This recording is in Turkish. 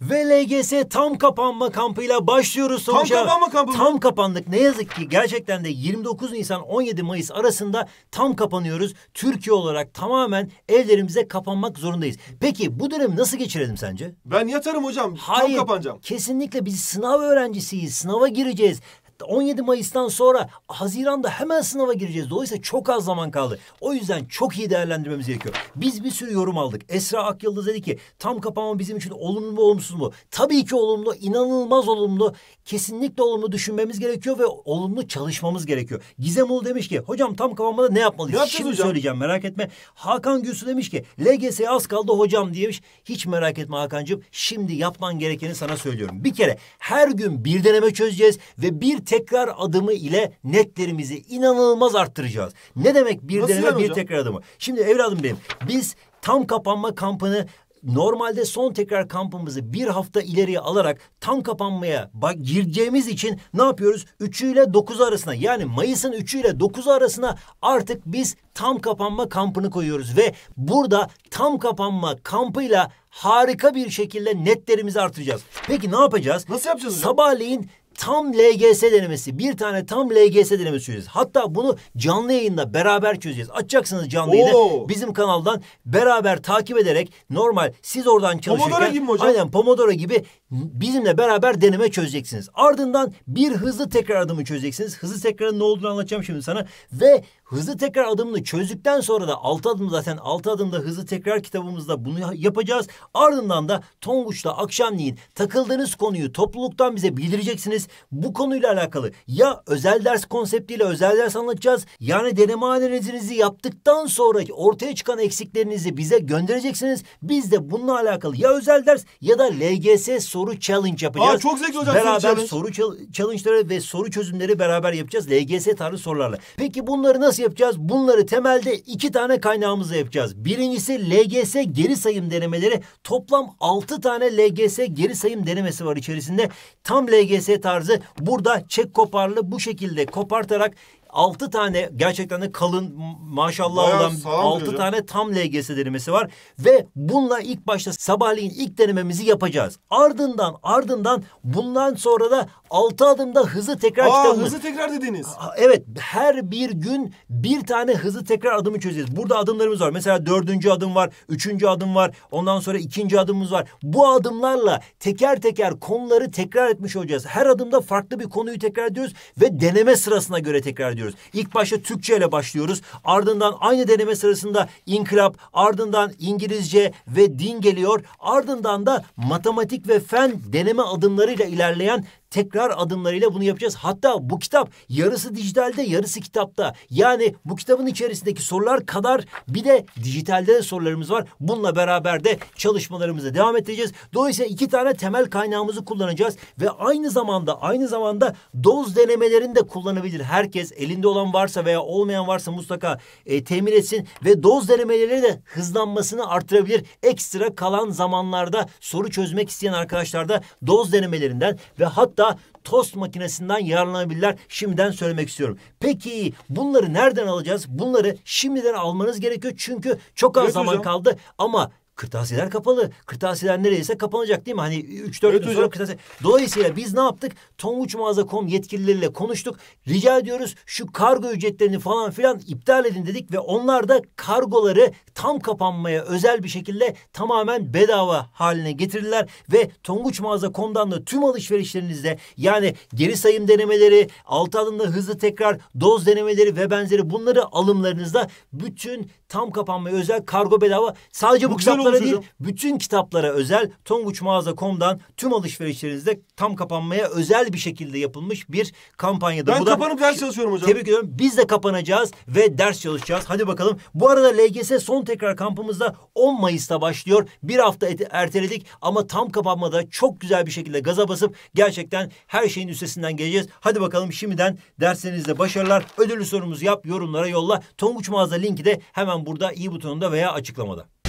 Ve LGS tam kapanma kampıyla başlıyoruz sonuca. Tam kapanma kampı mı? Tam kapandık. Ne yazık ki gerçekten de 29 Nisan 17 Mayıs arasında tam kapanıyoruz. Türkiye olarak tamamen evlerimize kapanmak zorundayız. Peki bu dönemi nasıl geçirelim sence? Ben yatarım hocam. Hayır, tam kapanacağım. Kesinlikle biz sınav öğrencisiyiz. Sınava gireceğiz. 17 ee, Mayıs'tan sonra Haziran'da hemen sınava gireceğiz. Dolayısıyla çok az zaman kaldı. O yüzden çok iyi değerlendirmemiz gerekiyor. Biz bir sürü yorum aldık. Esra Akyıldız dedi ki tam kapanma bizim için olumlu mu olumsuz mu? Tabii ki olumlu, inanılmaz olumlu. Kesinlikle olumlu düşünmemiz gerekiyor ve olumlu çalışmamız gerekiyor. Gizem Ulu demiş ki hocam tam kapamada ne yapmalıyız? Yapacağız Şimdi hocam. söyleyeceğim merak etme. Hakan Gülsü demiş ki LGS az kaldı hocam diyemiş. Hiç merak etme Hakan'cığım. Şimdi yapman gerekeni sana söylüyorum. Bir kere her gün bir deneme çözeceğiz ve bir tekrar adımı ile netlerimizi inanılmaz arttıracağız. Ne demek bir Nasıl deneme bir hocam? tekrar adımı? Şimdi evladım benim biz tam kapanma kampını normalde son tekrar kampımızı bir hafta ileriye alarak tam kapanmaya gireceğimiz için ne yapıyoruz? 3'ü ile 9'u arasına yani Mayıs'ın 3'ü ile 9'u arasına artık biz tam kapanma kampını koyuyoruz ve burada tam kapanma kampıyla harika bir şekilde netlerimizi artıracağız. Peki ne yapacağız? Nasıl yapacağız? Sabahleyin tam LGS denemesi. Bir tane tam LGS denemesi çözeceğiz. Hatta bunu canlı yayında beraber çözeceğiz. Açacaksınız canlı yayını bizim kanaldan beraber takip ederek normal siz oradan çalışırken. Pomodoro gibi mi hocam? Aynen Pomodoro gibi bizimle beraber deneme çözeceksiniz. Ardından bir hızlı tekrar adımı çözeceksiniz. Hızlı tekrarın ne olduğunu anlatacağım şimdi sana. Ve Hızlı tekrar adımını çözdükten sonra da altı adım zaten altı adımda hızlı tekrar kitabımızda bunu yapacağız. Ardından da Tonguç'la akşamleyin takıldığınız konuyu topluluktan bize bildireceksiniz. Bu konuyla alakalı ya özel ders konseptiyle özel ders anlatacağız. Yani deneme analizinizi yaptıktan sonraki ortaya çıkan eksiklerinizi bize göndereceksiniz. Biz de bununla alakalı ya özel ders ya da LGS soru challenge yapacağız. Aa, çok zevkli hocam beraber soru challenge. Beraber soru challenge'ları ve soru çözümleri beraber yapacağız. LGS tarzı sorularla. Peki bunları nasıl Nasıl yapacağız? Bunları temelde iki tane kaynağımızla yapacağız. Birincisi LGS geri sayım denemeleri. Toplam altı tane LGS geri sayım denemesi var içerisinde. Tam LGS tarzı burada çek koparlı bu şekilde kopartarak altı tane gerçekten de kalın maşallah Bayağı olan altı tane tam LGS denemesi var. Ve bununla ilk başta sabahleyin ilk denememizi yapacağız. Ardından ardından bundan sonra da altı adımda hızı tekrar Aa, kitabımız. Hızı tekrar dediniz. Evet her bir gün bir tane hızı tekrar adımı çözeceğiz. Burada adımlarımız var. Mesela dördüncü adım var, üçüncü adım var. Ondan sonra ikinci adımımız var. Bu adımlarla teker teker konuları tekrar etmiş olacağız. Her adımda farklı bir konuyu tekrar ediyoruz ve deneme sırasına göre tekrar ediyoruz ediyoruz. İlk başta Türkçe ile başlıyoruz. Ardından aynı deneme sırasında inkılap, ardından İngilizce ve din geliyor. Ardından da matematik ve fen deneme adımlarıyla ilerleyen tekrar adımlarıyla bunu yapacağız. Hatta bu kitap yarısı dijitalde yarısı kitapta. Yani bu kitabın içerisindeki sorular kadar bir de dijitalde de sorularımız var. Bununla beraber de çalışmalarımıza devam edeceğiz. Dolayısıyla iki tane temel kaynağımızı kullanacağız ve aynı zamanda aynı zamanda doz denemelerini de kullanabilir. Herkes elinde olan varsa veya olmayan varsa mutlaka e, temin etsin ve doz denemeleri de hızlanmasını artırabilir. Ekstra kalan zamanlarda soru çözmek isteyen arkadaşlar da doz denemelerinden ve hatta hatta tost makinesinden yararlanabilirler. Şimdiden söylemek istiyorum. Peki bunları nereden alacağız? Bunları şimdiden almanız gerekiyor. Çünkü çok az evet, zaman hocam. kaldı ama Kırtasiyeler kapalı. Kırtasiyeler neredeyse kapanacak değil mi? Hani 3-4 evet, gün sonra kırtasiye... Dolayısıyla biz ne yaptık? Tonguçmağaza.com yetkilileriyle konuştuk. Rica ediyoruz şu kargo ücretlerini falan filan iptal edin dedik ve onlar da kargoları tam kapanmaya özel bir şekilde tamamen bedava haline getirdiler ve tonguçmağaza.com'dan da tüm alışverişlerinizde yani geri sayım denemeleri, altı adımda hızlı tekrar doz denemeleri ve benzeri bunları alımlarınızda bütün tam kapanmaya özel kargo bedava sadece bu kitap kitaplara değil, bütün kitaplara özel tonguçmağaza.com'dan tüm alışverişlerinizde tam kapanmaya özel bir şekilde yapılmış bir kampanyada. Ben Bu da, kapanıp ders çalışıyorum hocam. Tebrik ediyorum. Biz de kapanacağız ve ders çalışacağız. Hadi bakalım. Bu arada LGS son tekrar kampımızda 10 Mayıs'ta başlıyor. Bir hafta erteledik ama tam kapanmada çok güzel bir şekilde gaza basıp gerçekten her şeyin üstesinden geleceğiz. Hadi bakalım şimdiden derslerinizde başarılar. Ödüllü sorumuzu yap, yorumlara yolla. Tonguç Mağaza linki de hemen burada i butonunda veya açıklamada.